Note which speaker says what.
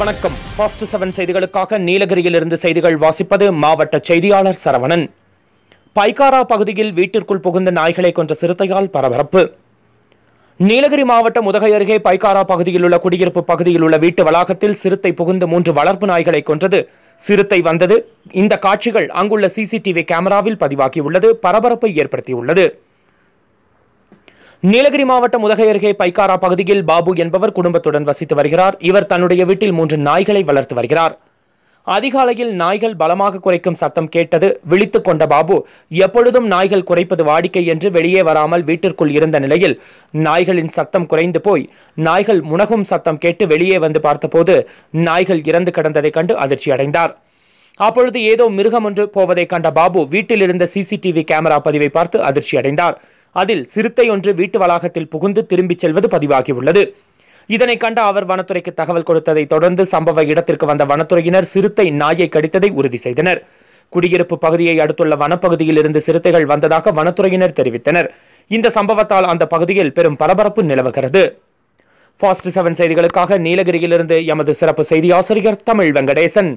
Speaker 1: வணக்கம் first seven செய்திகளுக்காக நீலகிரியிலிருந்து செய்திகள் வாசிப்பது மாவட்ட செய்தியாளர் சரவணன் பைக்காரா பகுதியில் வீட்டிற்குள் புகுந்த நாய்களை கொன்ற சிறுத்தையால் பரபரப்பு நீலகிரி மாவட்டம் உதகை அருகே பைக்காரா பகுதியில் உள்ள குடியிருப்பு பகுதியில் உள்ள வீட்டு வளாகத்தில் சிறுத்தை புகுந்து மூன்று வளர்ப்பு நாய்களை கொன்றது சிறுத்தை வந்தது இந்த காட்சிகள் அங்குள்ள சிசிடிவி கேமராவில் பதிவாகியுள்ளது பரபரப்பை ஏற்படுத்தியுள்ளது நீலகிரி மாவட்டம் உதகை அருகே பைக்காரா பகுதியில் பாபு என்பவர் குடும்பத்துடன் வசித்து வருகிறார் இவர் தன்னுடைய வீட்டில் மூன்று நாய்களை வளர்த்து வருகிறார் அதிகாலையில் நாய்கள் பலமாக குறைக்கும் சத்தம் கேட்டது விழித்துக் கொண்ட பாபு எப்பொழுதும் நாய்கள் குறைப்பது வாடிக்கை என்று வெளியே வராமல் வீட்டிற்குள் இருந்த நிலையில் நாய்களின் சத்தம் குறைந்து போய் நாய்கள் முனகும் சத்தம் கேட்டு வெளியே வந்து பார்த்தபோது நாய்கள் இறந்து கிடந்ததைக் கண்டு அதிர்ச்சி அடைந்தார் அப்பொழுது ஏதோ மிருகம் ஒன்று போவதை கண்ட பாபு வீட்டில் இருந்த சிசிடிவி கேமரா பதிவை பார்த்து அதிர்ச்சி அடைந்தார் அதில் சிறுத்தை ஒன்று வீட்டு வளாகத்தில் புகுந்து திரும்பிச் செல்வது பதிவாகியுள்ளது இதனை கண்ட அவர் வனத்துறைக்கு தகவல் கொடுத்ததை தொடர்ந்து சம்பவ இடத்திற்கு வந்த வனத்துறையினர் சிறுத்தை நாயை கடித்ததை உறுதி செய்தனர் குடியிருப்பு பகுதியை அடுத்துள்ள வனப்பகுதியில் இருந்து சிறுத்தைகள் வந்ததாக வனத்துறையினர் தெரிவித்தனர் இந்த சம்பவத்தால் அந்த பகுதியில் பெரும் பரபரப்பு நிலவுகிறது ஃபாஸ்ட் செவன் செய்திகளுக்காக நீலகிரியிலிருந்து எமது சிறப்பு செய்தி ஆசிரியர் தமிழ் வெங்கடேசன்